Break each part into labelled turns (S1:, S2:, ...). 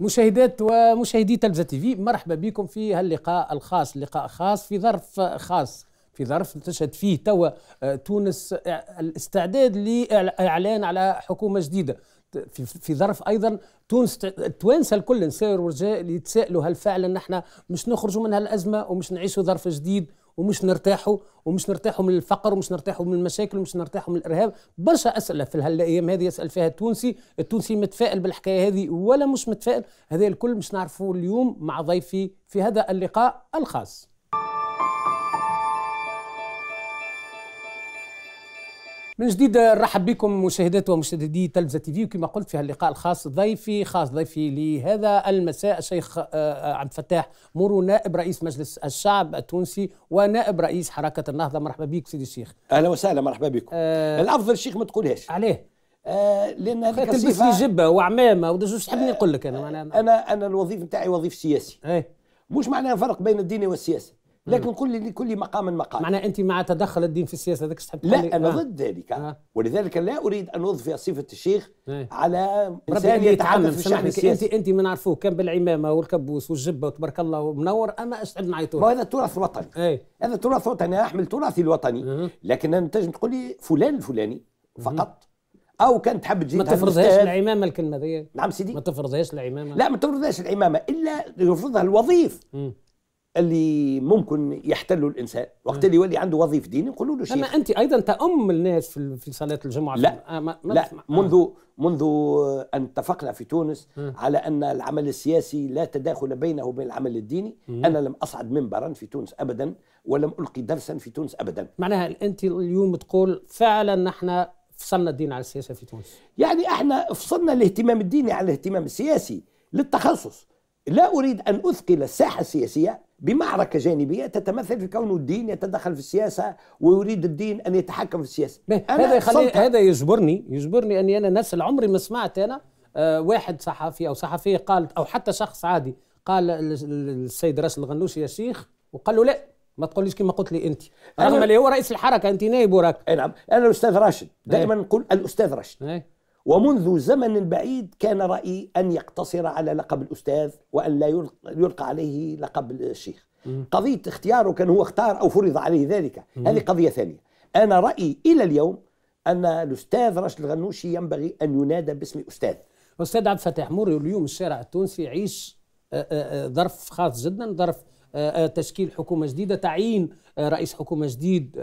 S1: مشاهدات ومشاهدي تلفزة تي في مرحبا بكم في هاللقاء الخاص لقاء خاص في ظرف خاص في ظرف تشهد فيه توا آه، تونس آه، الاستعداد لإعلان على حكومة جديدة في, ظرف ايضا تونس التوانسه الكل نساو ورجاء اللي هل فعلا نحن مش نخرجوا من هالازمه ومش نعيشوا ظرف جديد ومش نرتاحوا ومش نرتاحوا من الفقر ومش نرتاحوا من المشاكل ومش نرتاحوا من الارهاب برشا اسئله في الايام هذه يسال فيها التونسي التونسي متفائل بالحكايه هذه ولا مش متفائل هذا الكل مش نعرفه اليوم مع ضيفي في هذا اللقاء الخاص من جديد نرحب بكم مشاهدات ومشاهدي تلفزة تي في وكما قلت في هاللقاء الخاص ضيفي خاص ضيفي لهذا المساء الشيخ آه، عبد الفتاح مورو نائب رئيس مجلس الشعب التونسي ونائب رئيس حركة النهضة مرحبا بك سيدي الشيخ
S2: أهلا وسهلا مرحبا بكم آه الأفضل شيخ ما تقولهاش عليه لأن آه، لان هذيك تلبس لي جبه وعمامه ودجوج تحبني نقول لك انا معناها انا انا الوظيفه نتاعي وظيفه سياسي أي. مش معناها فرق بين الدين والسياسه لكن كل كل مقام مقال معناه انت مع تدخل الدين في السياسه هذاك تحب لا انا آه. ضد ذلك آه. ولذلك لا اريد ان اضفي صفه الشيخ آه. على انسان يتعامل في الشان السياسي انت انت ما نعرفوه كان بالعمامه والكبوس والجبه
S1: وتبارك الله ومنور اما ايش تحب نعيطوا هذا
S2: التراث الوطني أي. هذا التراث الوطني انا احمل تراثي الوطني آه. لكن انت تنجم تقول لي فلان الفلاني فقط او كان تحب تجي ما تفرضهاش
S1: العمامه الكلمه ذي نعم سيدي ما تفرضهاش العمامه
S2: لا ما تفرضهاش العمامه الا يفرضها الوظيف مم. إيه. اللي ممكن يحتلوا الانسان وقت اللي يولي عنده وظيفه ديني يقولوا له شيخ انت ايضا تام الناس في صلاه الجمعه لا آه ما لا آه. منذ منذ ان اتفقنا في تونس م. على ان العمل السياسي لا تداخل بينه وبين العمل الديني م. انا لم اصعد منبرا في تونس ابدا ولم القي درسا في تونس ابدا معناها
S1: انت اليوم تقول فعلا نحن فصلنا الدين على السياسه في تونس
S2: يعني احنا فصلنا الاهتمام الديني على الاهتمام السياسي للتخصص لا اريد ان اثقل الساحه السياسيه بمعركة جانبية تتمثل في كونه الدين يتدخل في السياسة ويريد الدين أن يتحكم في السياسة هذا يخلي هذا
S1: يجبرني يجبرني أني أنا ناس عمري ما سمعت أنا آه واحد صحفي أو صحفية قالت أو حتى شخص عادي قال السيد راشد الغنوشي يا شيخ وقال له لا
S2: ما تقوليش كما قلت لي انت رغم اللي هو رئيس الحركه انت نائب وراك نعم انا الاستاذ راشد دائما إيه. نقول الاستاذ راشد إيه. ومنذ زمن بعيد كان رأيي أن يقتصر على لقب الأستاذ وأن لا يلقى عليه لقب الشيخ قضية اختياره كان هو اختار أو فرض عليه ذلك هذه قضية ثانية أنا رأيي إلى اليوم أن الأستاذ راشد الغنوشي ينبغي أن ينادى باسم أستاذ
S1: أستاذ عبد الفتاح موري اليوم الشارع التونسي يعيش آه، آه، آه، ظرف خاص جدا ظرف آه، آه، تشكيل حكومه جديده تعيين آه، رئيس حكومه جديد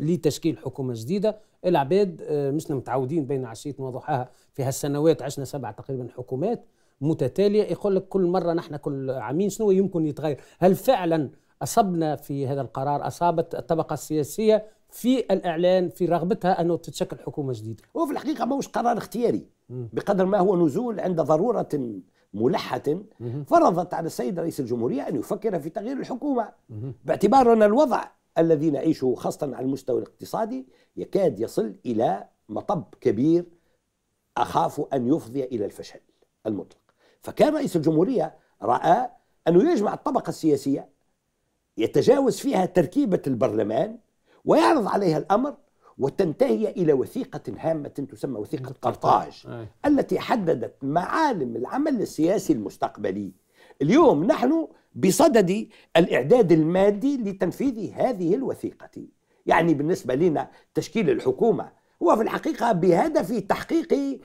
S1: لتشكيل حكومه جديده العباد مشنا متعودين بين عشيه وضحاها في هالسنوات عشنا سبع تقريبا حكومات متتاليه يقول لك كل مره نحن كل عامين شنو يمكن يتغير هل فعلا اصبنا في هذا القرار اصابت الطبقه السياسيه في الاعلان في رغبتها انه تتشكل
S2: حكومه جديده. هو في الحقيقه ماهوش قرار اختياري بقدر ما هو نزول عند ضروره ملحة فرضت على السيد رئيس الجمهورية أن يفكر في تغيير الحكومة باعتبار أن الوضع الذي نعيشه خاصة على المستوى الاقتصادي يكاد يصل إلى مطب كبير أخاف أن يفضي إلى الفشل المطلق فكان رئيس الجمهورية رأى أنه يجمع الطبقة السياسية يتجاوز فيها تركيبة البرلمان ويعرض عليها الأمر وتنتهي إلى وثيقة هامة تسمى وثيقة قرطاج التي حددت معالم العمل السياسي المستقبلي اليوم نحن بصدد الإعداد المادي لتنفيذ هذه الوثيقة يعني بالنسبة لنا تشكيل الحكومة هو في الحقيقة بهدف تحقيق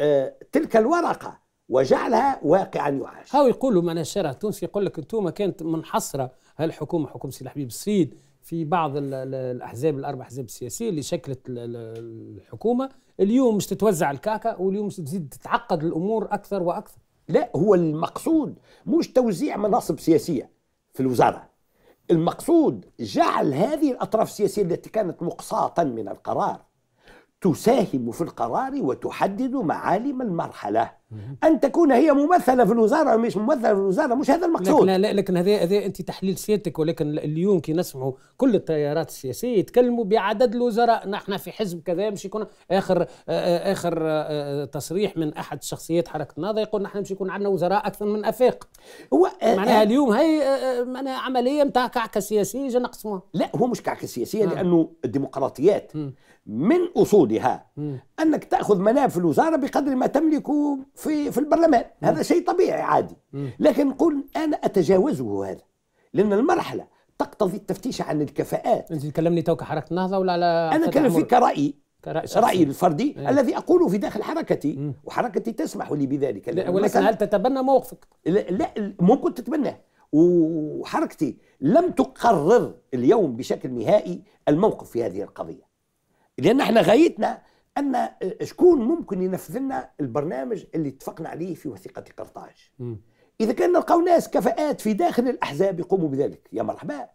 S2: آه، تلك الورقة وجعلها
S1: واقعا يعاش هاو يقولوا معنا الشارع التونسي يقول لك انتم كانت منحصرة هالحكومة حكومة سيدي الحبيب السيد في بعض الاحزاب الاربع احزاب السياسيه اللي شكلت الحكومه اليوم مش تتوزع الكعكه واليوم تزيد تتعقد الامور اكثر واكثر لا
S2: هو المقصود مش توزيع مناصب سياسيه في الوزاره المقصود جعل هذه الاطراف السياسيه التي كانت مقصاه من القرار تساهم في القرار وتحدد معالم المرحلة أن تكون هي ممثلة في الوزارة أو مش ممثلة في الوزارة مش هذا المقصود
S1: لكن, لا لكن هذا هذا أنت تحليل سيادتك ولكن اليوم كي نسمعوا كل التيارات السياسية يتكلموا بعدد الوزراء نحن في حزب كذا مش يكون آخر آه، آه، آخر آه، تصريح من أحد شخصيات حركة النهضة يقول نحن مش يكون عندنا وزراء أكثر من أفاق
S2: هو آه معناها اليوم هي
S1: معناها عملية نتاع كعكة سياسية جا نقسموها
S2: لا هو مش كعكة سياسية نعم. لأنه الديمقراطيات م. من اصولها انك تاخذ ملف الوزاره بقدر ما تملك في في البرلمان مم. هذا شيء طبيعي عادي مم. لكن نقول انا اتجاوزه هذا لان المرحله تقتضي التفتيش عن الكفاءات انت تكلمني توك حركه النهضه ولا على انا اتكلم فيك كرايي رأيي الفردي إيه. الذي أقوله في داخل حركتي مم. وحركتي تسمح لي بذلك ولكن هل تتبنى موقفك؟ لا, لا ممكن تتبناه وحركتي لم تقرر اليوم بشكل نهائي الموقف في هذه القضية لان احنا غايتنا ان شكون ممكن ينفذ لنا البرنامج اللي اتفقنا عليه في وثيقه قرطاج اذا كان نلقاو ناس كفاءات في داخل الاحزاب يقوموا بذلك يا مرحبا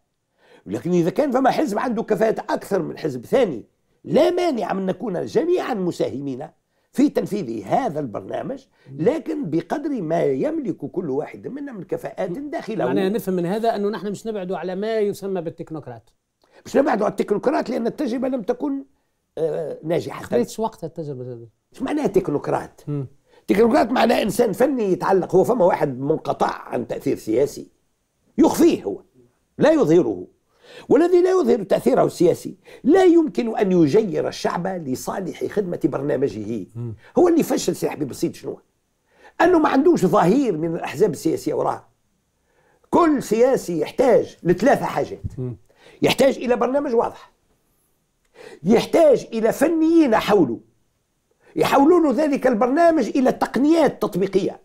S2: لكن اذا كان فما حزب عنده كفاءات اكثر من حزب ثاني لا مانع من نكون جميعا مساهمين في تنفيذ هذا البرنامج لكن بقدر ما يملك كل واحد منا من كفاءات داخله معناها
S1: نفهم من هذا انه نحن مش نبعدوا على ما يسمى بالتكنوقراط
S2: مش نبعدوا على التكنوقراط لان التجربه لم تكن آه، ناجحه خليتش وقت التجربه هذه ايش معناها تكنوقراط؟ تكنوقراط معناه انسان فني يتعلق هو فما واحد منقطع عن تاثير سياسي يخفيه هو لا يظهره والذي لا يظهر تأثيره السياسي لا يمكن أن يجير الشعب لصالح خدمة برنامجه هو اللي فشل سي حبيب بسيط شنو أنه ما عندوش ظهير من الأحزاب السياسية وراه كل سياسي يحتاج لثلاثة حاجات يحتاج إلى برنامج واضح يحتاج إلى فنيين حوله يحولون ذلك البرنامج إلى تقنيات تطبيقية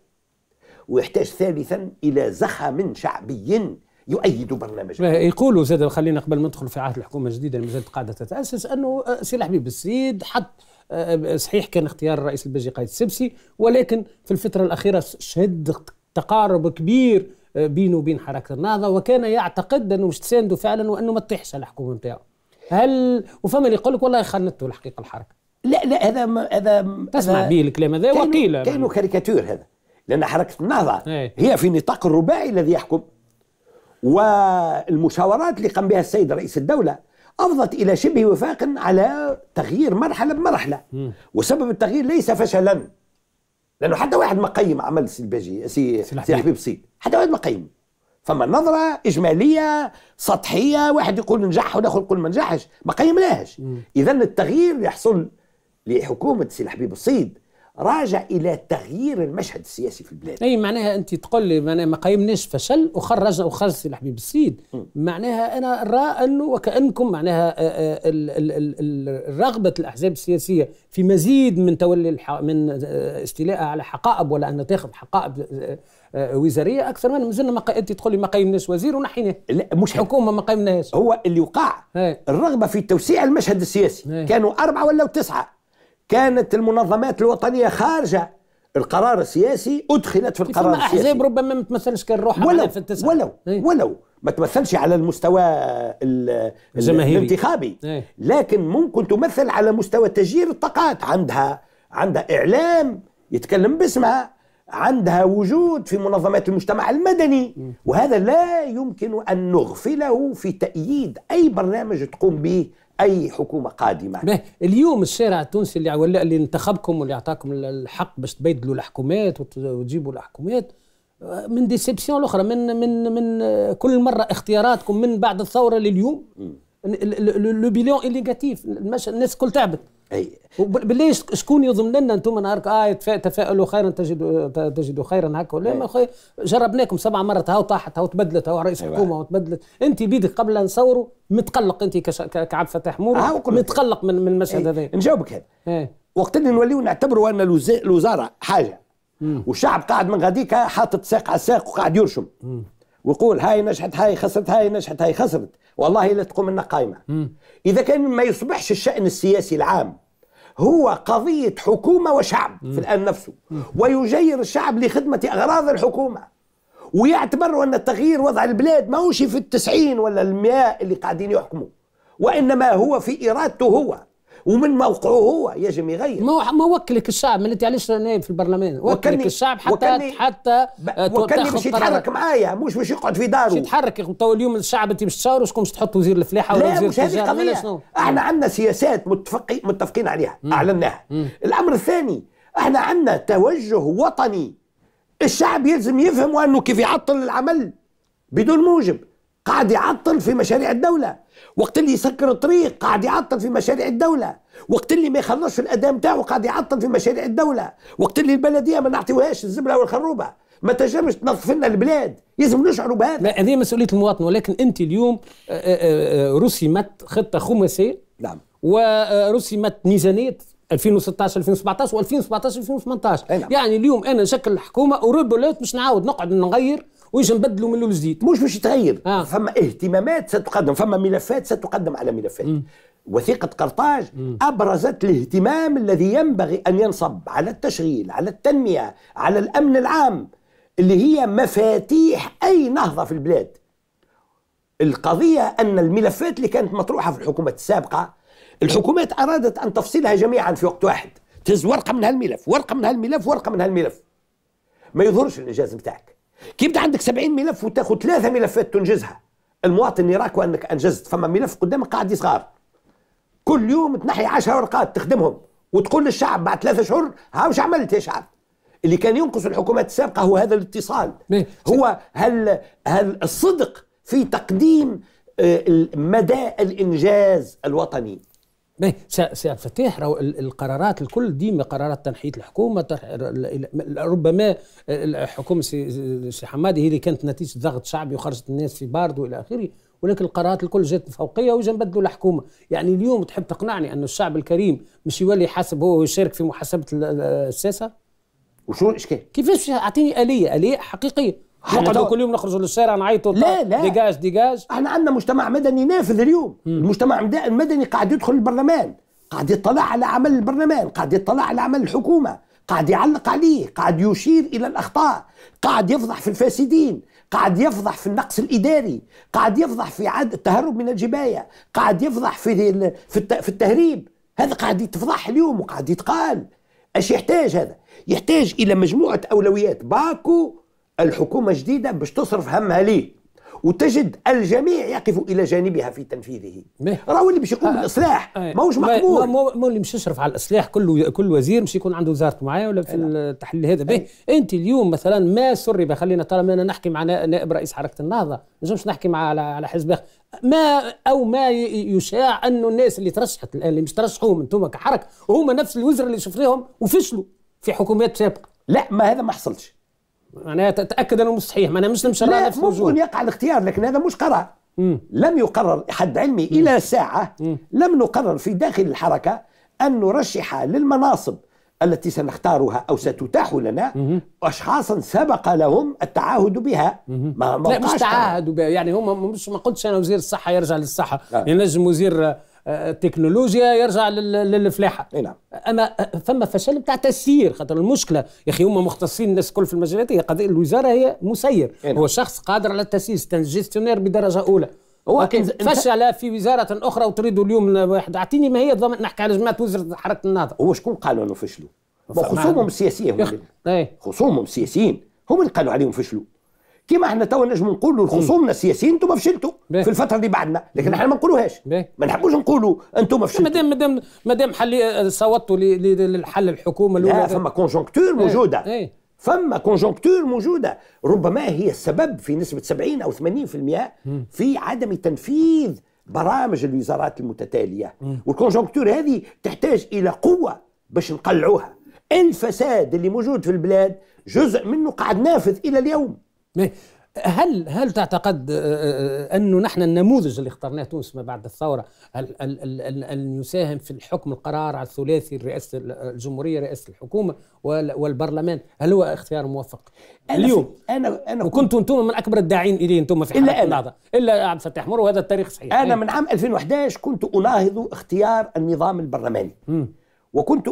S2: ويحتاج ثالثا إلى زخم شعبي يؤيد برنامجه
S1: يقولوا زاد خلينا قبل ما ندخل في عهد الحكومه الجديده اللي مازالت قاعده تتاسس انه آه، سي الحبيب السيد حط آه، صحيح كان اختيار الرئيس البلجي قايد السبسي ولكن في الفتره الاخيره شهد تقارب كبير آه، بينه وبين حركه النهضه وكان يعتقد انه مش تساندوا فعلا وانه ما تطيحش على الحكومه نتاعو هل وفما اللي يقول لك والله خنته الحقيقه الحركه لا
S2: لا هذا ما هذا تسمع به الكلام هذا وقيل كانه كاريكاتير هذا لان حركه النهضه إيه. هي في النطاق الرباعي الذي يحكم والمشاورات اللي قام بها السيد رئيس الدوله افضت الى شبه وفاق على تغيير مرحله بمرحله م. وسبب التغيير ليس فشلا لانه حتى واحد ما قيم عمل سي الباجي سي, سي حبيب سي حتى واحد ما قيم فما نظرة إجمالية سطحية واحد يقول نجح وداخل يقول ما نجحش ما قيمناهش إذا التغيير يحصل لحكومة سي الحبيب الصيد راجع الى تغيير المشهد السياسي في البلاد
S1: اي معناها انت تقول لي معناها ما قيمناش فشل وخرجنا وخرج سي الحبيب السيد معناها انا ارى انه وكانكم معناها آه، آه، رغبه الاحزاب السياسيه في مزيد من تولي من آه، استيلاء على حقائب ولا ان تاخذ حقائب آه، وزاريه اكثر من مازلنا ما انت تقول لي ما قيمناش وزير ونحيناه لا مش حكومه ما قيمناهاش
S2: هو اللي وقع الرغبه في توسيع المشهد السياسي هي. كانوا اربعه ولا تسعه كانت المنظمات الوطنيه خارجه القرار السياسي ادخلت في القرار السياسي احزاب ربما ما تمثلش كان روحها ولو في التسعة. ولو ايه؟ ولو ما تمثلش على المستوى الجماهيري الانتخابي ايه؟ لكن ممكن تمثل على مستوى تجيير الطاقات عندها عندها اعلام يتكلم باسمها عندها وجود في منظمات المجتمع المدني وهذا لا يمكن أن نغفله في تأييد أي برنامج تقوم به اي حكومه قادمه اليوم الشارع التونسي
S1: اللي ولا اللي انتخبكم واللي اعطاكم الحق باش تبدلوا الحكومات وتجيبوا الحكومات آه، من ديسيبسيون الاخرى من من من آه، كل مره اختياراتكم من بعد الثوره لليوم لو بيلون نيجاتيف الناس الكل تعبت اي بالله شكون يضمن لنا انتم نهارك اه تفائلوا خيرا تجدوا تجدوا خيرا هكا ولا ما خويا جربناكم سبع مرات هاو طاحت هاو تبدلت هاو رئيس أيوة. حكومه هاو تبدلت انت بيدك قبل نصوروا متقلق انت كعبد الفتاح مور آه، متقلق من من المشهد هذا نجاوبك هذا إيه.
S2: وقت اللي نوليو نعتبروا ان الوزاره حاجه مم. والشعب قاعد من غاديك حاطط ساق على ساق وقاعد يرشم مم. ويقول هاي نجحت هاي خسرت هاي نجحت هاي خسرت والله لا تقوم لنا قائمه مم. اذا كان ما يصبحش الشان السياسي العام هو قضية حكومة وشعب في الآن نفسه ويجير الشعب لخدمة أغراض الحكومة ويعتبروا أن تغيير وضع البلاد ما هوش في التسعين ولا المياه اللي قاعدين يحكموا وإنما هو في إرادته هو ومن موقعه هو يجب يغير ما ما وكلك الشعب ما انت علاش نايم في البرلمان وكلك الشعب حتى وكني
S1: حتى وكلني باش يتحرك
S2: معايا مش باش يقعد في داره باش يتحرك تو اليوم الشعب انت باش تشاور شكون باش تحط وزير الفلاحه ولا وزير مش هذه قضيه احنا عندنا سياسات متفقين متفقين عليها اعلناها الامر الثاني احنا عندنا توجه وطني الشعب يلزم يفهم انه كيف يعطل العمل بدون موجب قاعد يعطل في مشاريع الدوله وقت اللي يسكر الطريق قاعد يعطل في مشاريع الدوله وقت اللي ما يخلصش الاداء نتاعو قاعد يعطل في مشاريع الدوله وقت اللي البلديه ما نعطيوهاش الزبله والخروبه ما تجمش تنظف لنا البلاد لازم نشعروا بهذا
S1: هذه مسؤوليه المواطن ولكن انت اليوم آه، آه، آه، رسمت خطه خماسيه نعم ورسمت ميزانيه 2016 2017 و2017 2018 يعني اليوم انا شكل الحكومه اوروبا مش
S2: نعاود نقعد نغير وايش نبدلوا من الاول جديد مش باش يتغير آه. فما اهتمامات ستقدم فما ملفات ستقدم على ملفات م. وثيقة قرطاج م. أبرزت الاهتمام الذي ينبغي أن ينصب على التشغيل على التنمية على الأمن العام اللي هي مفاتيح أي نهضة في البلاد القضية أن الملفات اللي كانت مطروحة في الحكومات السابقة الحكومات أرادت أن تفصلها جميعا في وقت واحد تهز ورقة من هالملف ورقة من هالملف ورقة من هالملف ما يظهرش الإنجاز بتاعك كي يبدا عندك 70 ملف وتاخذ ثلاثه ملفات تنجزها المواطن يراك وانك انجزت فما ملف قدامك قاعد يصغار كل يوم تنحي 10 ورقات تخدمهم وتقول للشعب بعد ثلاثة شهور ها وش عملت يا شعب اللي كان ينقص الحكومات السابقة هو هذا الاتصال هو هل هل الصدق في تقديم آه، مدى الإنجاز الوطني ستتحرى القرارات
S1: الكل ديما قرارات تنحيط الحكومه ربما حكومه سي حمادي هي اللي كانت نتيجه ضغط شعبي وخرجت الناس في بارد والى اخره ولكن القرارات الكل جات فوقيه وجا نبدلوا الحكومه يعني اليوم تحب تقنعني ان الشعب الكريم مش يولي يحاسب هو ويشارك في محاسبه الساسه وشنو الاشكال كيفاش اعطيني اليه اليه
S2: حقيقيه وقعدوا يعني كل يوم نخرجوا للشارع نعيطوا لا لا ديجاج ديجاج احنا عندنا مجتمع مدني نافذ اليوم مم. المجتمع المدني قاعد يدخل البرلمان قاعد يطلع على عمل البرلمان قاعد يطلع على عمل الحكومه قاعد يعلق عليه قاعد يشير الى الاخطاء قاعد يفضح في الفاسدين قاعد يفضح في النقص الاداري قاعد يفضح في عد التهرب من الجبايه قاعد يفضح في في التهريب هذا قاعد يتفضح اليوم وقاعد يتقال اش يحتاج هذا يحتاج الى مجموعه اولويات باكو الحكومة الجديدة باش تصرف همها ليه وتجد الجميع يقف الى جانبها في تنفيذه راهو اللي باش يقوم آه، بالاصلاح آه. آه. ماهوش مقبول ما اللي باش يشرف على الاصلاح
S1: كل كل وزير باش يكون عنده وزاره معايا ولا في نعم. التحليل هذا به انت اليوم مثلا ما سرب خلينا طالما انا نحكي مع نائب رئيس حركه النهضه نجمش نحكي مع على, على حزب اخر ما او ما يشاع انه الناس اللي ترشحت الان اللي مش ترشحوهم انتم كحركه هما نفس الوزراء اللي شفناهم وفشلوا في حكومات سابقه لا ما هذا ما حصلش انا اتاكد انه صحيح ما انا مش مشرع في الوجود ممكن
S2: يقع الاختيار لكن هذا مش قرار مم. لم يقرر حد علمي مم. الى ساعه مم. لم نقرر في داخل الحركه ان نرشح للمناصب التي سنختارها او ستتاح لنا مم. اشخاصا سبق لهم التعاهد بها مم. ما لا مش تعاهدوا
S1: بها يعني هم مش ما قلتش انا وزير الصحه يرجع للصحه ينجم يعني ينجم وزير التكنولوجيا يرجع للفلاحه اي نعم اما فما فشل بتاع تسيير خاطر المشكله يا اخي هما مختصين الناس الكل في المجالات هي قضيه الوزاره هي مسير إينا. نعم. هو شخص قادر على التسيير جيستيونير بدرجه اولى هو فشل في وزاره اخرى وتريد اليوم واحد اعطيني ما هي الضمان نحكي على جماعه وزاره حركه النهضه
S2: هو شكون قالوا انه فشلوا؟ خصومهم السياسيين هم إيه. خصومهم السياسيين هم اللي قالوا عليهم فشلوا كيما احنا تو نجم نقولوا لخصومنا السياسيين انتم فشلتوا في الفتره اللي بعدنا لكن احنا ما نقولوهاش ما نحبوش نقولوا انتم فشلتوا
S1: مادام مادام مادام حل صوتوا
S2: للحل الحكومه الاولى لا فما كونجونكتور موجوده بيه. فما كونجونكتور موجوده ربما هي السبب في نسبه 70 او 80% في عدم تنفيذ برامج الوزارات المتتاليه والكونجونكتور هذه تحتاج الى قوه باش نقلعوها الفساد اللي موجود في البلاد جزء منه قاعد نافذ الى اليوم
S1: هل هل تعتقد آه، آه، آه، انه نحن النموذج اللي اخترناه تونس ما بعد الثوره ان يساهم في الحكم القرار على الثلاثي رئاسه الجمهوريه رئاسه الحكومه والبرلمان هل هو اختيار موفق أنا اليوم انا انا وكنتم انتم من اكبر الداعين اليه انتم في الا أنا الا عبد الفتاح مرو وهذا التاريخ صحيح انا إيه. من
S2: عام 2011 كنت اناهض اختيار النظام البرلماني م. وكنت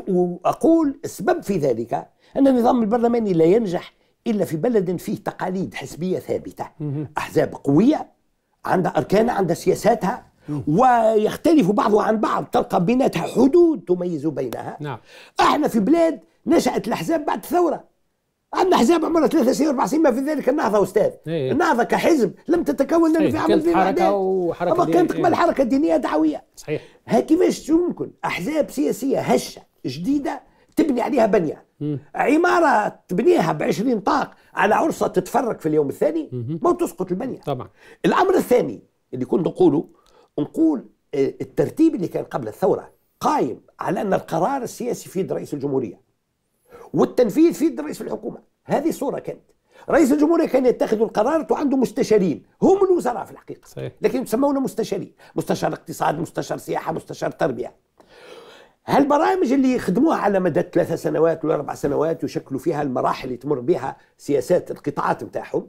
S2: اقول السبب في ذلك ان النظام البرلماني لا ينجح إلا في بلد فيه تقاليد حزبية ثابتة أحزاب قوية عندها اركان عندها سياساتها ويختلف بعضها عن بعض تلقى بيناتها حدود تميز بينها نعم. احنا في بلاد نشأت الأحزاب بعد الثورة عندنا احزاب عمرها ثلاثة سنين اربع سنين ما في ذلك النهضه استاذ إيه. النهضه كحزب لم تتكون إيه. في عام في حركه وحركه اما كانت قبل إيه. حركه دينيه دعويه صحيح ها كيفاش يمكن احزاب سياسيه هشه جديده تبني عليها بنيه مم. عماره تبنيها ب 20 طاق على عرصه تتفرق في اليوم الثاني ما تسقط البنيه طبعا الامر الثاني اللي كنت نقوله نقول آه، الترتيب اللي كان قبل الثوره قائم على ان القرار السياسي في يد رئيس الجمهوريه والتنفيذ في يد رئيس الحكومه هذه صوره كانت رئيس الجمهوريه كان يتخذ القرار وعنده مستشارين هم الوزراء في الحقيقه صحيح. لكن يسمون مستشارين مستشار اقتصاد مستشار سياحه مستشار تربيه هالبرامج اللي يخدموها على مدى ثلاثة سنوات ولا أربع سنوات ويشكلوا فيها المراحل اللي تمر بها سياسات القطاعات نتاعهم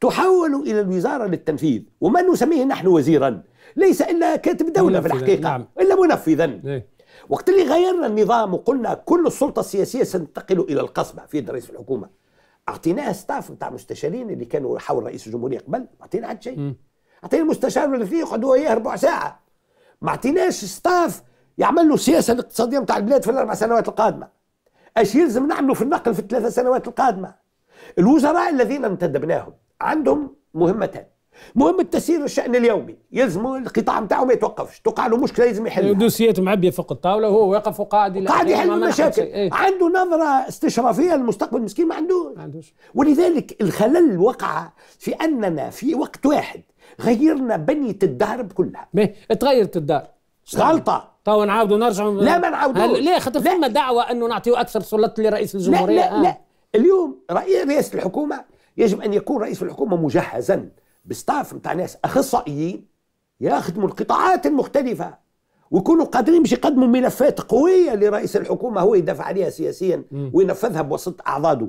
S2: تحول إلى الوزارة للتنفيذ وما نسميه نحن وزيرا ليس إلا كاتب دولة في الحقيقة نعم. إلا منفذا إيه. وقت اللي غيرنا النظام وقلنا كل السلطة السياسية ستنتقل إلى القصبة في رئيس الحكومة أعطيناه ستاف نتاع مستشارين اللي كانوا حول رئيس الجمهورية قبل ما أعطينا حد شيء أعطينا المستشار اللي فيه يقعدوا وياه ربع ساعة ما أعطيناش ستاف يعمل له السياسه الاقتصاديه نتاع البلاد في الاربع سنوات القادمه اش يلزم نعمله في النقل في الثلاث سنوات القادمه الوزراء الذين انتدبناهم عندهم مهمتان مهم التسيير الشان اليومي يلزم القطاع نتاعو ما يتوقفش توقع له مشكله لازم يحلها
S1: دوسيات معبيه فوق الطاوله وهو واقف وقاعد قاعد يحل المشاكل إيه؟
S2: عنده نظره استشرافيه للمستقبل مسكين ما عندوش ما عندوش ولذلك الخلل وقع في اننا في وقت واحد غيرنا بنيه الدار بكلها تغيرت الدار غلطه تو طيب نعاودوا نرجعوا لا ما نعاودوش
S1: ليه خاطر فما دعوه انه نعطيو اكثر سلطه لرئيس الجمهوريه لا لا, آه. لا
S2: اليوم رئيس الحكومه يجب ان يكون رئيس الحكومه مجهزا بستاف نتاع ناس اخصائيين يخدموا القطاعات المختلفه ويكونوا قادرين باش يقدموا ملفات قويه لرئيس الحكومه هو يدافع عليها سياسيا وينفذها بوسط اعضاده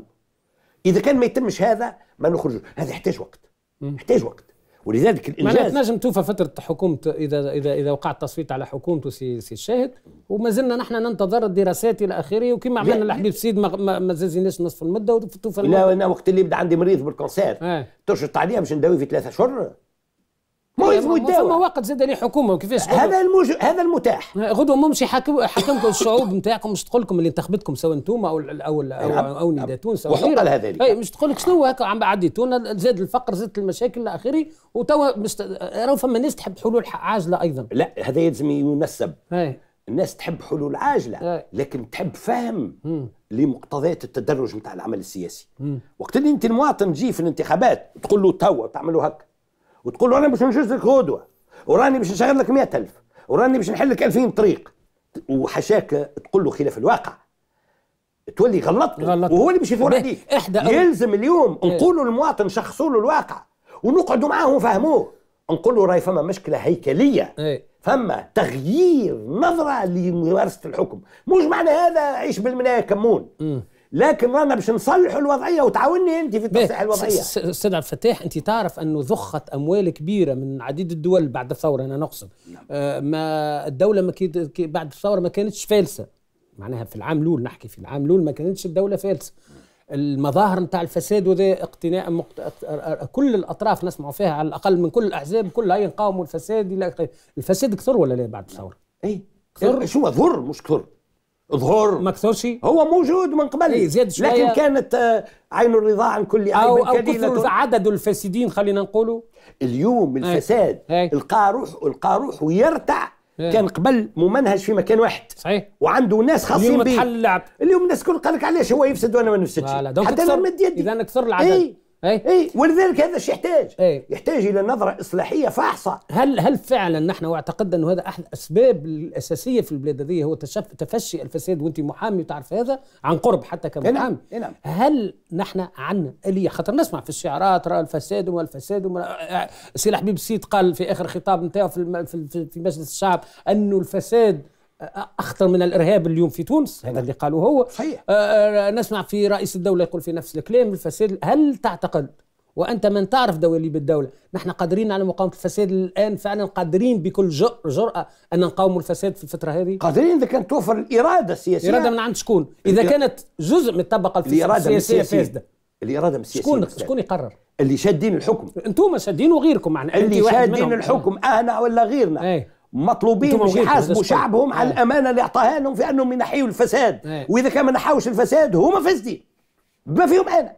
S2: اذا كان ما يتمش هذا ما نخرجوش هذا يحتاج وقت يحتاج وقت ولذلك الانجاز معناتها تنجم
S1: توفى فتره حكومه اذا اذا اذا وقع التصويت على حكومته سي سي الشاهد وما زلنا نحن ننتظر الدراسات الى
S2: اخره وكما عملنا الحبيب سيد ما, ما زازيناش نصف المده وتوفى لا انا وقت اللي يبدا عندي مريض بالكونسير آه. ترشط عليها باش نداوي في ثلاثة اشهر مو
S1: يبغوا يداوى فما وقت زاد هذا الموج... هذا المتاح غدوه مش حكم حكمكم الشعوب نتاعكم مش تقول لكم اللي انتخبتكم سواء انتم او او او, نعم. أو, أو نداء تونس او وحق لها اي مش تقول لك شنو هكا عم بعديتونا زاد الفقر زادت المشاكل الى اخره وتوا مست... راهو فما ناس تحب حلول عاجله
S2: ايضا لا هذا يلزم ينسب هي. الناس تحب حلول عاجله هي. لكن تحب فهم م. لمقتضيات التدرج نتاع العمل السياسي وقت اللي انت المواطن تجي في الانتخابات تقول له توا تعملوا هكا وتقول له انا باش نجوز لك غدوه وراني باش نشغل لك 100000 وراني باش نحل لك 2000 طريق وحشاك تقول له خلاف الواقع تولي غلطت غلط. وهو اللي باش يثور عليك يلزم اليوم إيه. نقولوا للمواطن شخصوا له الواقع ونقعدوا معاه ونفهموه نقول له راهي فما مشكله هيكليه ايه. فما تغيير نظره لممارسه الحكم مش معنى هذا عيش بالمنايا كمون م. لكن رانا باش نصلحوا الوضعيه وتعاوني انت في تصحيح الوضعيه
S1: استاذ عبد الفتاح انت تعرف انه ضخت اموال كبيره من عديد الدول بعد الثوره انا نقصد نعم. آه ما الدوله ما بعد الثوره ما كانتش فالسه معناها في العام الاول نحكي في العام الاول ما كانتش الدوله فالسه المظاهر نتاع الفساد وذا اقتناء مقت... كل الاطراف نسمعوا فيها على الاقل من كل الاحزاب كلها يقاوموا الفساد الى اخره
S2: الفساد كثر ولا لا بعد الثوره؟ نعم. اي كثر شو ضر مش كثر ظهور ما كثرش هو موجود من قبل إيه زياد شوية لكن كانت آه، عين الرضا عن كل عين أو, أو كثر عدد الفاسدين خلينا نقولوا اليوم الفساد هي. هي. روح القى روح ويرتع هي. كان قبل ممنهج في مكان واحد صحيح وعنده ناس خاصين به اليوم تحل اللعب اليوم الناس كل قال لك علاش هو يفسد وانا ما نفسدش حتى انا مد يدي اذا كثر العدد إيه؟ اي اي ولذلك هذا الشيء يحتاج أي. يحتاج الى نظره اصلاحيه فاحصه هل هل فعلا نحن
S1: واعتقدنا انه هذا احد الاسباب الاساسيه في البلاد هذه هو تشف تفشي الفساد وانت محامي وتعرف هذا عن قرب حتى كمحامي إيه نعم،, إيه نعم هل نحن عندنا اليه خاطر نسمع في الشعارات راه الفساد وما الفساد وما آه، آه، سي الحبيب السيد قال في اخر خطاب نتاعو في, في, في مجلس الشعب انه الفساد اخطر من الارهاب اليوم في تونس هذا اللي قالوا هو صحيح. آه، آه، نسمع في رئيس الدوله يقول في نفس الكلام الفساد هل تعتقد وانت من تعرف دولي بالدوله نحن قادرين على مقاومه الفساد الان فعلا قادرين بكل جراه ان نقاوم الفساد في الفتره هذه قادرين اذا كانت توفر الاراده السياسيه الاراده من عند شكون اذا كانت جزء من الطبقه السياسيه فاسده
S2: الاراده من السياسيه شكون شكون يقرر اللي شادين الحكم انتم شادين وغيركم معنا يعني اللي شادين الحكم اهنا ولا غيرنا أي. مطلوبين من يحاسبوا شعبهم على آه. الامانه اللي اعطاها لهم في انهم ينحيوا الفساد آه. واذا كان ما نحاوش الفساد هما فاسدين بما فيهم انا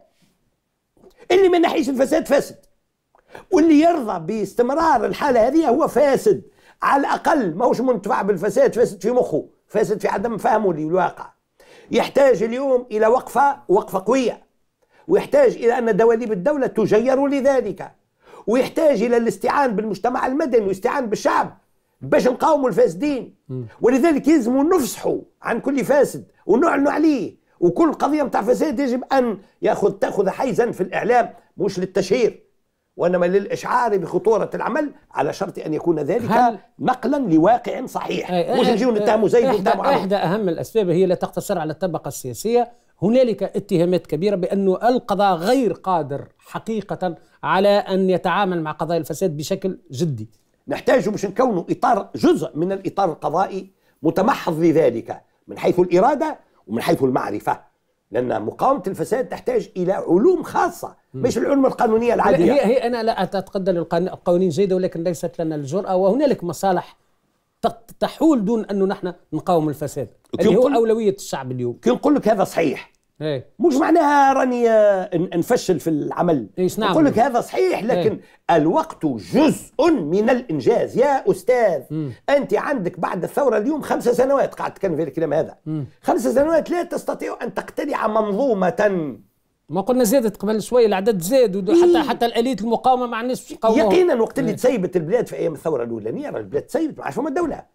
S2: اللي ما نحيش الفساد فاسد واللي يرضى باستمرار الحاله هذه هو فاسد على الاقل ماهوش منتفع بالفساد فاسد في مخه فاسد في عدم فهمه للواقع يحتاج اليوم الى وقفه وقفه قويه ويحتاج الى ان دواليب الدوله تجير لذلك ويحتاج الى الاستعان بالمجتمع المدني والاستعان بالشعب باش نقاوموا الفاسدين ولذلك يلزموا نفسحوا عن كل فاسد ونعلنوا عليه وكل قضية نتاع فساد يجب أن يأخذ تأخذ حيزا في الإعلام مش للتشهير وإنما للإشعار بخطورة العمل على شرط أن يكون ذلك نقلا لواقع صحيح مش نجيو نتهموا زي نتهموا إحدى
S1: أهم الأسباب هي لا تقتصر على الطبقة السياسية هنالك اتهامات كبيرة بأن القضاء غير قادر حقيقة على أن يتعامل مع قضايا الفساد بشكل جدي نحتاجه باش نكونوا
S2: اطار جزء من الاطار القضائي متمحض لذلك من حيث الاراده ومن حيث المعرفه لان مقاومه الفساد تحتاج الى علوم خاصه مش العلوم القانونيه العاديه هي, هي
S1: انا لا اتقبل القوانين جيده ولكن ليست لنا الجراه وهنالك مصالح تحول دون انه نحن نقاوم الفساد اللي هو اولويه الشعب اليوم
S2: كي نقول لك هذا صحيح ايه مش معناها راني آه، نفشل في العمل إيه، ايش نعم اقول لك هذا صحيح إيه. لكن ايه؟ الوقت جزء من الانجاز يا استاذ مم. انت عندك بعد الثوره اليوم خمسة سنوات قاعد تتكلم في الكلام هذا مم. خمسة سنوات لا تستطيع ان تقتلع منظومه ما قلنا زادت قبل شويه الاعداد زاد
S1: وحتى إيه. حتى الاليه المقاومه ما الناس يقينا وقت اللي ايه؟
S2: تسيبت البلاد في ايام الثوره الاولانيه البلاد تسيبت ما عادش فما دوله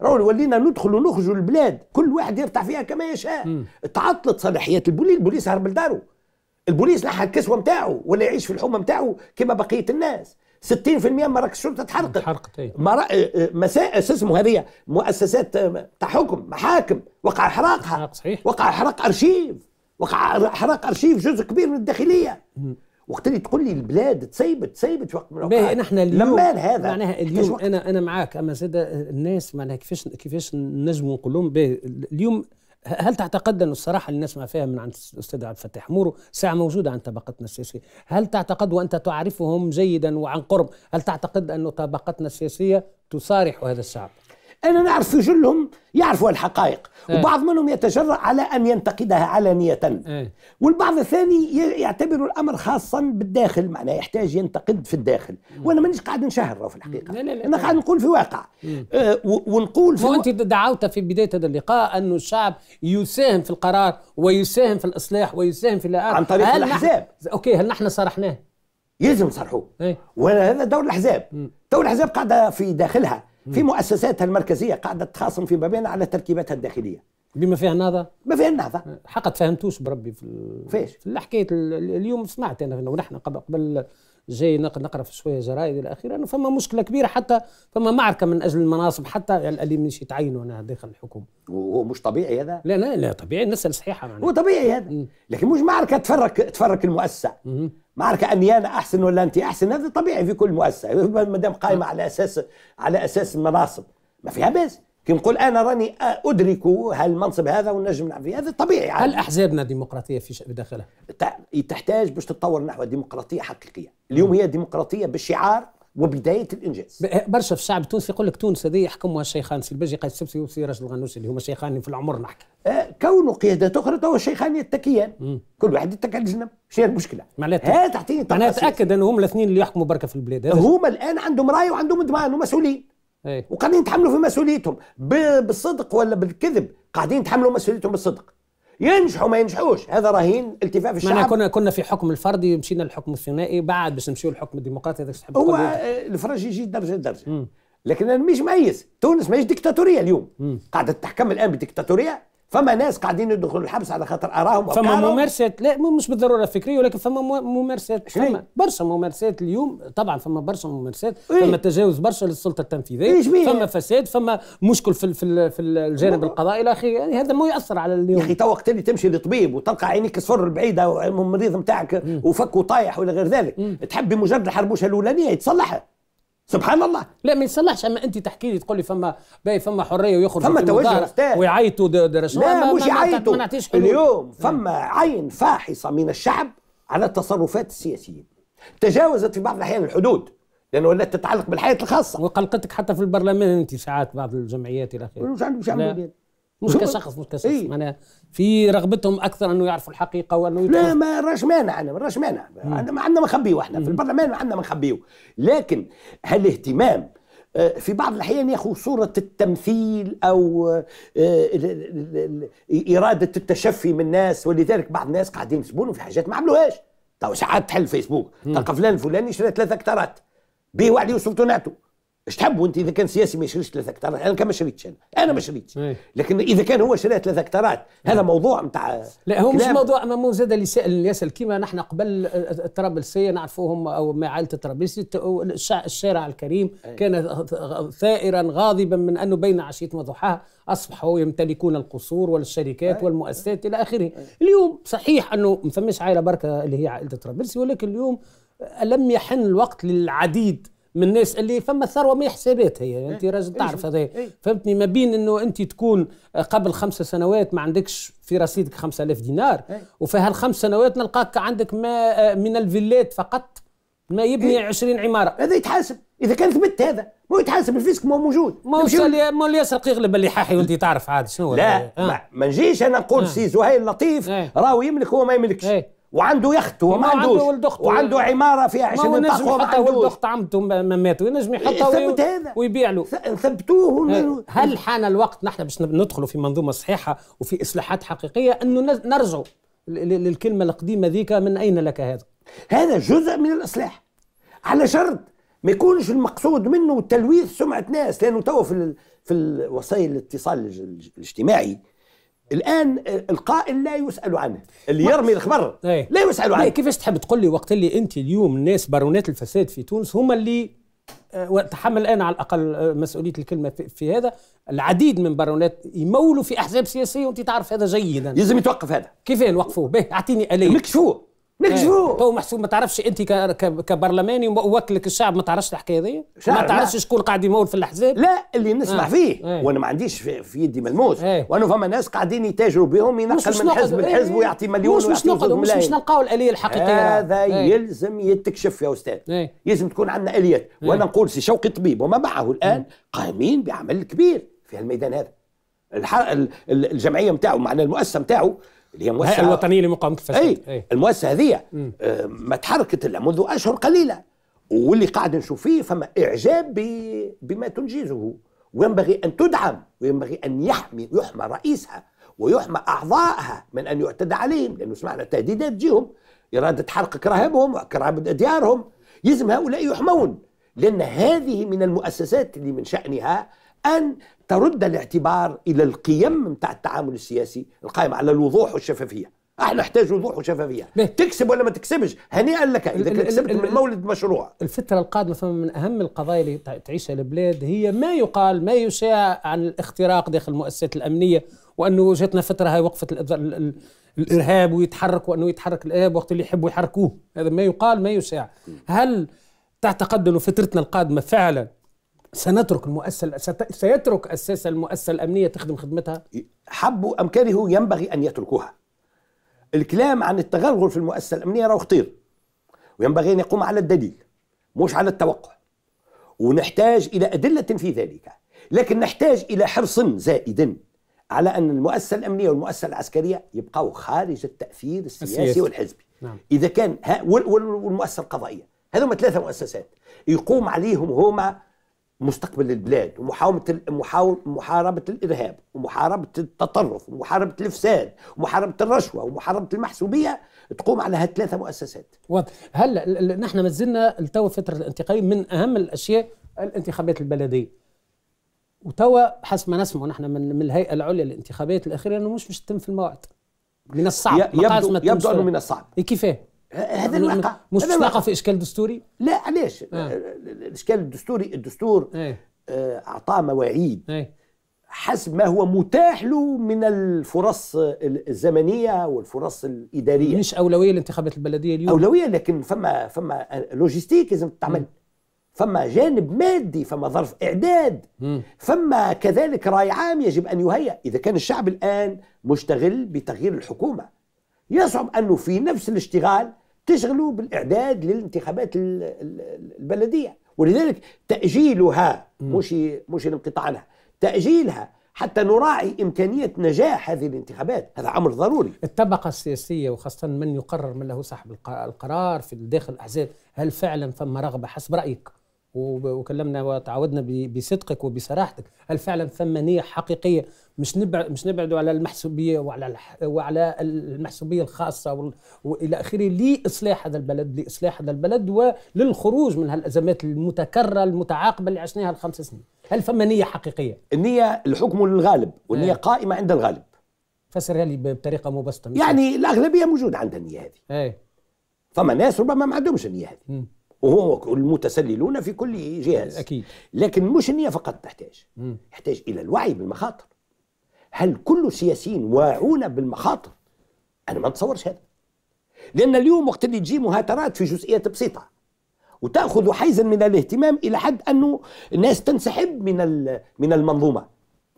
S2: راهو ولينا ندخل ونخرجوا البلاد كل واحد يرتاح فيها كما يشاء م. تعطلت صلاحيات البوليس البوليس هرب لدارو البوليس لحق الكسوه نتاعو ولا يعيش في الحومه نتاعو كما بقيه الناس 60% من مراكز الشرطه تحرقت تحرقت اي آه، آه، مسائل آه، اسمه هذه مؤسسات تاع حكم محاكم وقع احراقها صحيح وقع احراق ارشيف وقع احراق ارشيف جزء كبير من الداخليه م. وقت اللي تقول لي البلاد تسيبت تسيبت في وقت من الاوقات نحن اليوم لما هذا معناها اليوم
S1: انا انا معاك اما زاد الناس معناها كيفاش كيفاش نجموا نقول لهم اليوم هل تعتقد أن الصراحة اللي نسمع فيها من عند الأستاذ عبد الفتاح مورو ساعة موجودة عند طبقتنا السياسية هل تعتقد وأنت تعرفهم جيدا وعن قرب هل تعتقد أن طبقتنا السياسية تصارح هذا الشعب
S2: أنا نعرف في جلهم يعرفوا الحقائق أيه. وبعض منهم يتجرأ على أن ينتقدها علانية أيه. والبعض الثاني يعتبر الأمر خاصا بالداخل معناه يحتاج ينتقد في الداخل مم. وأنا مانيش قاعد نشهر في الحقيقة لا لا لا أنا قاعد نقول في واقع آه ونقول في وأنت دعوت في بداية هذا اللقاء أن الشعب يساهم
S1: في القرار ويساهم في الإصلاح ويساهم في الآخر عن طريق الأحزاب
S2: نح... أوكي هل نحن صرحناه؟ يلزم صرحوه أيه. وهذا دور الأحزاب دور الأحزاب قاعدة في داخلها في مؤسساتها المركزيه قاعده تخاصم فيما بينها على تركيبتها الداخليه بما فيها النهضه ما فيها النهضه حقا فهمتوش بربي في فيش في حكايه اليوم سمعت انا ونحن
S1: قبل جاي نقرا في شويه جرايد الى اخره فما مشكله كبيره حتى فما معركه من اجل المناصب حتى يعني اللي مش يتعينوا هنا داخل الحكومه
S2: وهو مش طبيعي هذا لا لا لا طبيعي
S1: الناس صحيحه معناها هو
S2: طبيعي هذا لكن مش معركه تفرق تفرق المؤسسه معركه اني انا احسن ولا انت احسن هذا طبيعي في كل مؤسسه ما دام قائمه على اساس على اساس المناصب ما فيها باس كي نقول انا راني ادرك هالمنصب هذا ونجم نعمل فيه هذا طبيعي عادي. هل احزابنا ديمقراطيه في داخلها؟ تحتاج باش تتطور نحو ديمقراطيه حقيقيه، اليوم هي ديمقراطيه بالشعار وبدايه الانجاز برشا في الشعب التونسي يقول لك
S1: تونس هذه يحكمها الشيخان سلبجي قيس السبسي راشد الغنوشي اللي هما شيخان في العمر نحكي
S2: آه، كونه قيادات اخرى تو الشيخان يتكيان كل واحد يتكى على الجنب شنو المشكله؟ معناتها تعطيني معناتها
S1: تاكد ان هم الاثنين اللي يحكموا بركه في البلاد هما
S2: الان عندهم راي وعندهم ضمان ومسؤولين أيه. وقاعدين يتحملوا في مسؤوليتهم بالصدق ولا بالكذب قاعدين يتحملوا مسؤوليتهم بالصدق ينجحوا ما ينجحوش هذا رهين التفاف الشعب معنا كنا كنا في حكم الفردي مشينا للحكم
S1: الثنائي بعد باش نمشيو للحكم الديمقراطي هذاك تحب هو آه،
S2: الفرج يجي درجه درجه مم. لكن انا مش ميز تونس ماهيش ديكتاتوريه اليوم قاعده تحكم الان بديكتاتوريه فما ناس قاعدين يدخلوا الحبس على خاطر اراهم فما
S1: ممارسات لا مش بالضروره فكريه ولكن فما ممارسات فما برشا ممارسات اليوم طبعا فما برشا ممارسات إيه؟ فما تجاوز برشا للسلطه التنفيذيه إيه فما فساد فما مشكل في في, في الجانب
S2: القضائي الى اخره يعني هذا ما ياثر على اليوم يا اخي تو وقت اللي تمشي لطبيب وتلقى عينيك صفر بعيده والمريض نتاعك وفكه طايح ولا غير ذلك تحب بمجرد الحربوشه الاولانيه يتصلحها سبحان الله
S1: لا ما يصلحش اما انت تحكي لي تقول لي فما باي فما حريه ويخرج فما توجه
S2: ويعيطوا لا مش يعيطوا اليوم إيه. فما عين فاحصه من الشعب على التصرفات السياسيه تجاوزت في بعض الاحيان الحدود لانه ولات تتعلق بالحياه الخاصه وقلقتك حتى في البرلمان
S1: انت ساعات بعض الجمعيات الى اخره مش مش كشخص مش كشخص إيه؟ معناها في رغبتهم اكثر انه يعرفوا الحقيقه وانه
S2: يدخل. لا ما راش مانع انا ما راش مانع عندنا عندنا ما احنا في البرلمان عندنا ما لكن هالاهتمام آه، في بعض الاحيان ياخذ صوره التمثيل او آه، اراده التشفي من الناس ولذلك بعض الناس قاعدين يسبونوا في حاجات ما عملوهاش تو ساعات تحل فيسبوك تلقى فلان الفلاني شرا ثلاثه كترات به وعليه وسلطوناته اش تحبوا انت اذا كان سياسي ما يشريش ثلاثة هكتارات انا كما ما شريتش انا انا ما إيه. شريتش إيه. لكن اذا كان هو شرى ثلاثة هكتارات هذا إيه. موضوع نتاع لا هو مش موضوع
S1: مو زاد اللي يسال كيما نحن قبل الطرابلسيه نعرفوهم او مع عائله الطرابلسي الشارع الكريم كان ثائرا غاضبا من انه بين عشيه وضحاها اصبحوا يمتلكون القصور والشركات والمؤسسات الى اخره اليوم صحيح انه ما فماش عائله بركه اللي هي عائله الطرابلسي ولكن اليوم لم يحن الوقت للعديد من الناس اللي فما الثروه ما حسابات هي يعني إيه، انت راجل إيه، تعرف هذا إيه. فهمتني ما بين انه انت تكون آه، قبل خمسة سنوات ما عندكش في رصيدك 5000 دينار وفي هالخمس سنوات نلقاك عندك ما آه، من الفيلات فقط ما يبني 20 عماره هذا يتحاسب اذا كان ثبت هذا ما يتحاسب الفيسك ما هو موجود ما هو ما اللي يسرق يغلب اللي حاحي وانت تعرف عاد شنو لا آه. ما,
S2: ما نجيش انا نقول آه. سي زهير لطيف آه. راهو يملك هو ما يملكش آه. وعنده يخت وما, عندوش عنده ولد اخته وعنده عماره فيها 20 طاقه وما ولد اخت عمته ما ماتوا ينجم إيه، يحطها ثبت
S1: ويبيع له ثبتوه هل حان الوقت نحن باش ندخلوا في منظومه صحيحه وفي اصلاحات حقيقيه انه نرجعوا للكلمه القديمه ذيك من اين لك هذا؟ هذا جزء
S2: من الاصلاح على شرط ما يكونش المقصود منه تلويث سمعه ناس لانه تو في ال... في وسائل الاتصال الاجتماعي الان القائل لا يسال عنه اللي يرمي الخبر إيه. لا يسال عنه إيه، كيفاش تحب تقول لي وقت اللي انت
S1: اليوم الناس بارونات الفساد في تونس هم اللي آه، وتحمل الان على الاقل آه، مسؤوليه الكلمه في هذا العديد من بارونات يمولوا في احزاب سياسيه وانت تعرف هذا جيدا يلزم يتوقف هذا كيف نوقفوه به اعطيني اليه مكشوف مكذوب إيه. تو محسوب ما تعرفش انت كبرلماني ووكلك الشعب ما تعرفش الحكايه دي ما تعرفش شكون قاعد يمول في الاحزاب لا اللي نسمع آه. فيه
S2: آه. وانا ما عنديش في, في يدي ملموس آه. وانا فما ناس قاعدين يتاجروا بهم ينقل من حزب لحزب آه. ويعطي مليون مش مش مش, مش نلقاو
S1: الاليه الحقيقيه هذا آه. يلزم
S2: يتكشف يا استاذ آه. يلزم تكون عندنا اليات آه. وانا نقول سي شوقي طبيب وما معه الان آه. قائمين بعمل كبير في الميدان هذا الجمعيه نتاعو معناها المؤسسه نتاعو اللي هي مؤسسه الهيئه الوطنيه لمقاومه الفساد اي, أي. المؤسسه هذه آه، ما تحركت الا منذ اشهر قليله واللي قاعد نشوف فيه فما اعجاب بما تنجزه وينبغي ان تدعم وينبغي ان يحمي يحمى رئيسها ويحمى اعضائها من ان يعتدى عليهم لانه سمعنا تهديدات تجيهم اراده حرق كراهبهم وكراهب ديارهم يلزم هؤلاء يحمون لان هذه من المؤسسات اللي من شانها ان ترد الاعتبار الى القيم نتاع التعامل السياسي القائمه على الوضوح والشفافيه احنا أه، نحتاج وضوح وشفافيه تكسب ولا ما تكسبش هنيئا لك اذا كسبت من مولد مشروع
S1: الفتره القادمه من اهم القضايا اللي تعيشها البلاد هي ما يقال ما يشاع عن الاختراق داخل المؤسسات الامنيه وانه جاتنا فتره هاي وقفه الارهاب ويتحرك وانه يتحرك الارهاب وقت اللي يحبوا يحركوه هذا ما يقال ما يشاع هل تعتقد انه فترتنا القادمه فعلا سنترك المؤسسه
S2: سيترك اساسا المؤسسه الامنيه تخدم خدمتها حبوا ام كرهوا ينبغي ان يتركوها الكلام عن التغلغل في المؤسسه الامنيه راه خطير وينبغي ان يقوم على الدليل مش على التوقع ونحتاج الى ادله في ذلك لكن نحتاج الى حرص زائد على ان المؤسسه الامنيه والمؤسسه العسكريه يبقوا خارج التاثير السياسي, السياسي. والحزبي نعم. اذا كان والمؤسسه القضائيه هذوما ثلاثه مؤسسات يقوم عليهم هما مستقبل البلاد ومحاولة محاربة الإرهاب ومحاربة التطرف ومحاربة الإفساد ومحاربة الرشوة ومحاربة المحسوبية تقوم على هالثلاثة مؤسسات واضح هلا
S1: نحن مازلنا لتوا فترة الانتقالية من أهم الأشياء الانتخابات البلدية وتوا حسب ما نسمع نحن من, الهيئه العليا للانتخابات الاخيره انه مش مش تتم في الموعد من الصعب يبدو, يبدو انه من الصعب إيه، كيفاه؟
S2: يعني هذا الواقع مش الواقع في اشكال دستوري؟ لا علاش؟ آه. الاشكال الدستوري الدستور إيه. آه. اعطاه مواعيد آه. حسب ما هو متاح له من الفرص الزمنيه والفرص الاداريه مش اولويه لانتخابات البلديه اليوم اولويه لكن فما فما لوجيستيك لازم تعمل فما جانب مادي فما ظرف اعداد م. فما كذلك راي عام يجب ان يهيئ اذا كان الشعب الان مشتغل بتغيير الحكومه يصعب انه في نفس الاشتغال تشغلوا بالاعداد للانتخابات البلديه ولذلك تاجيلها مش مش الانقطاع عنها تاجيلها حتى نراعي إمكانية نجاح هذه الانتخابات هذا أمر
S1: ضروري الطبقة السياسية وخاصة من يقرر من له صاحب القرار في داخل الأحزاب هل فعلا ثم رغبة حسب رأيك وكلمنا وتعودنا بصدقك وبصراحتك هل فعلا ثم نيه حقيقيه مش نبعد مش نبعدوا على المحسوبيه وعلى وعلى المحسوبيه الخاصه والى اخره لاصلاح هذا البلد لاصلاح هذا البلد وللخروج من هالازمات المتكرره المتعاقبه اللي عشناها الخمس سنين هل ثم نيه
S2: حقيقيه النيه الحكم للغالب والنيه إيه. قائمه عند الغالب فسرها لي بطريقه مبسطه يعني الاغلبيه موجوده عندها النيه هذه ايه فما ناس ربما ما عندهمش النيه هذه وهو المتسللون في كل جهاز أكيد لكن مش النية فقط تحتاج يحتاج إلى الوعي بالمخاطر هل كل السياسيين واعون بالمخاطر؟ أنا ما أتصورش هذا لأن اليوم وقت اللي تجي مهاترات في جزئيات بسيطة وتأخذ حيزا من الاهتمام إلى حد أنه الناس تنسحب من من المنظومة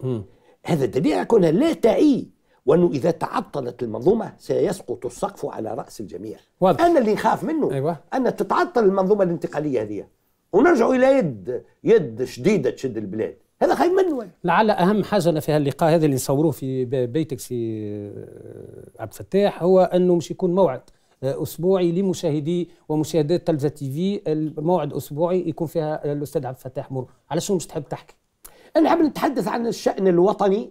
S2: مم. هذا الدليل على كونها لا تعي وانه اذا تعطلت المنظومه سيسقط السقف على راس الجميع واضح. انا اللي نخاف منه أيوة. ان تتعطل المنظومه الانتقاليه هذه ونرجع الى يد يد شديده تشد البلاد هذا خايف منه
S1: لعل اهم حاجه في هاللقاء هذا اللي نصوروه في بيتك في آه، عبد الفتاح هو انه مش يكون موعد آه، اسبوعي لمشاهدي ومشاهدات تلفزه تي في الموعد اسبوعي يكون فيها الاستاذ عبد الفتاح مر على شنو مش تحب تحكي؟
S2: انا حاب نتحدث عن الشان الوطني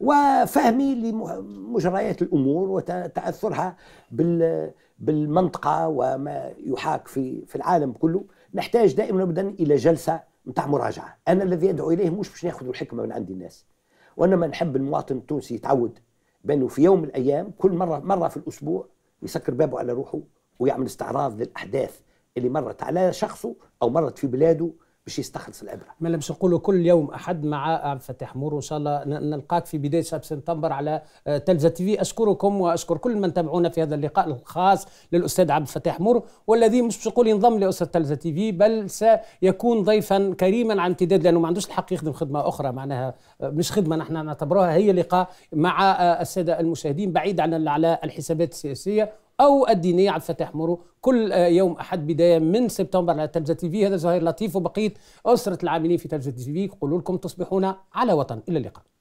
S2: وفهمي لمجريات الامور وتاثرها بال بالمنطقه وما يحاك في في العالم كله نحتاج دائما ابدا الى جلسه نتاع مراجعه انا الذي ادعو اليه مش باش ناخذ الحكمه من عند الناس وانما نحب المواطن التونسي يتعود بانه في يوم من الايام كل مره مره في الاسبوع يسكر بابه على روحه ويعمل استعراض للاحداث اللي مرت على شخصه او مرت في بلاده باش يستخلص الابره
S1: ما لمش نقولوا كل يوم احد مع عبد الفتاح مور وان شاء الله نلقاك في بدايه شهر سبتمبر على آه، تلفزه تي في اشكركم واشكر كل من تابعونا في هذا اللقاء الخاص للاستاذ عبد الفتاح مور والذي مش باش نقول ينضم لاسره تلفزه تي في بل سيكون ضيفا كريما عن امتداد لانه ما عندوش الحق يخدم خدمه اخرى معناها آه، مش خدمه نحن نعتبروها هي لقاء مع آه، الساده المشاهدين بعيد عن على الحسابات السياسيه أو الدينية على الفتح مورو كل آه، يوم أحد بداية من سبتمبر على تلفزة تي في هذا زهير لطيف وبقية أسرة العاملين في تلفزة تي في يقولوا لكم تصبحون على وطن إلى اللقاء